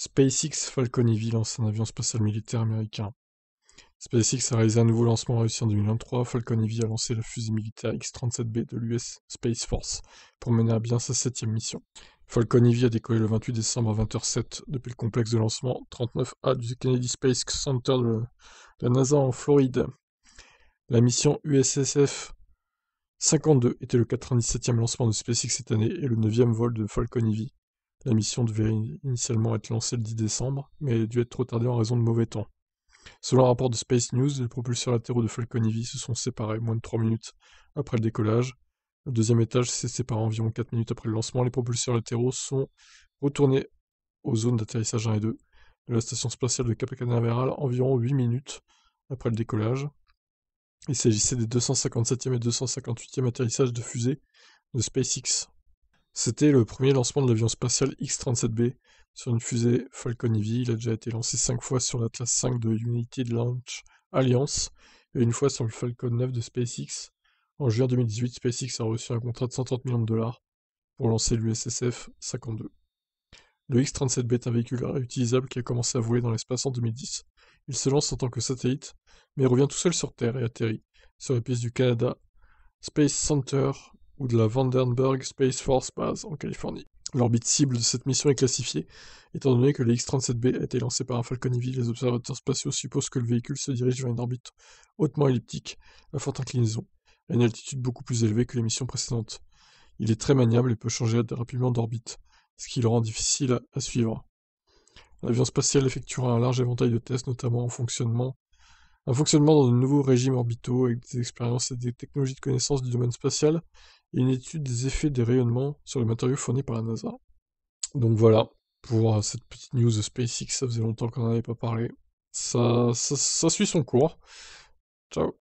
SpaceX Falcon Heavy lance un avion spatial militaire américain. SpaceX a réalisé un nouveau lancement réussi en 2023. Falcon Heavy a lancé la fusée militaire X-37B de l'US Space Force pour mener à bien sa septième mission. Falcon Heavy a décollé le 28 décembre à 20h07 depuis le complexe de lancement 39A du Kennedy Space Center de la NASA en Floride. La mission USSF 52 était le 97e lancement de SpaceX cette année et le 9e vol de Falcon Heavy. La mission devait initialement être lancée le 10 décembre, mais a dû être retardée en raison de mauvais temps. Selon un rapport de Space News, les propulseurs latéraux de Falcon Heavy se sont séparés moins de 3 minutes après le décollage. Le deuxième étage s'est séparé environ 4 minutes après le lancement. Les propulseurs latéraux sont retournés aux zones d'atterrissage 1 et 2 de la station spatiale de Cap Canaveral environ 8 minutes après le décollage. Il s'agissait des 257e et 258e atterrissages de fusées de SpaceX c'était le premier lancement de l'avion spatial X-37B sur une fusée Falcon Heavy. Il a déjà été lancé 5 fois sur l'Atlas 5 de United Launch Alliance et une fois sur le Falcon 9 de SpaceX. En juin 2018, SpaceX a reçu un contrat de 130 millions de dollars pour lancer l'USSF 52. Le X-37B est un véhicule réutilisable qui a commencé à voler dans l'espace en 2010. Il se lance en tant que satellite, mais revient tout seul sur Terre et atterrit sur la piste du Canada Space Center ou de la Vandenberg Space Force Base en Californie. L'orbite cible de cette mission est classifiée. Étant donné que le X-37B a été lancé par un Falcon Heavy, les observateurs spatiaux supposent que le véhicule se dirige vers une orbite hautement elliptique, à forte inclinaison, à une altitude beaucoup plus élevée que les missions précédentes. Il est très maniable et peut changer rapidement d'orbite, ce qui le rend difficile à suivre. L'avion spatial effectuera un large éventail de tests, notamment en fonctionnement, un fonctionnement dans de nouveaux régimes orbitaux avec des expériences et des technologies de connaissance du domaine spatial, une étude des effets des rayonnements sur les matériaux fournis par la NASA. Donc voilà, pour euh, cette petite news de SpaceX, ça faisait longtemps qu'on n'en avait pas parlé. ça, ça suit son cours. Ciao